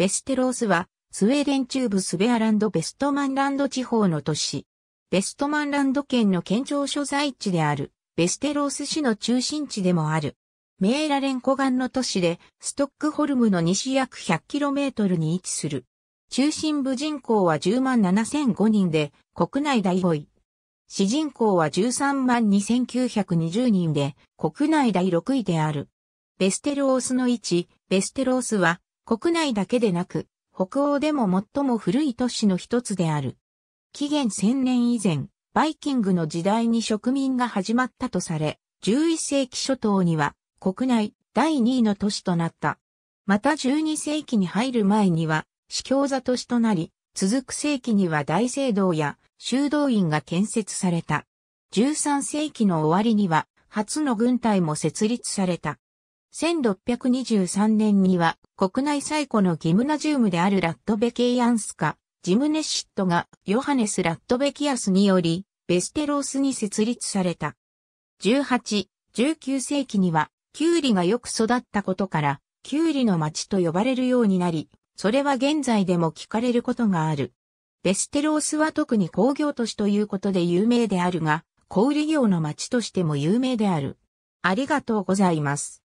ベステロースは、スウェーデン中部スベアランド・ベストマンランド地方の都市。ベストマンランド県の県庁所在地である、ベステロース市の中心地でもある。メーラレン湖岸の都市で、ストックホルムの西約 100km に位置する。中心部人口は10万7005人で、国内第5位。市人口は13万2920人で、国内第6位である。ベステロースの位置、ベステロースは、国内だけでなく、北欧でも最も古い都市の一つである。紀元千年以前、バイキングの時代に植民が始まったとされ、11世紀初頭には国内第2位の都市となった。また12世紀に入る前には、司教座都市となり、続く世紀には大聖堂や修道院が建設された。13世紀の終わりには、初の軍隊も設立された。1623年には国内最古のギムナジウムであるラットベケイアンスカ、ジムネシットがヨハネス・ラットベキアスによりベステロースに設立された。18、19世紀にはキュウリがよく育ったことからキュウリの町と呼ばれるようになり、それは現在でも聞かれることがある。ベステロースは特に工業都市ということで有名であるが、小売業の町としても有名である。ありがとうございます。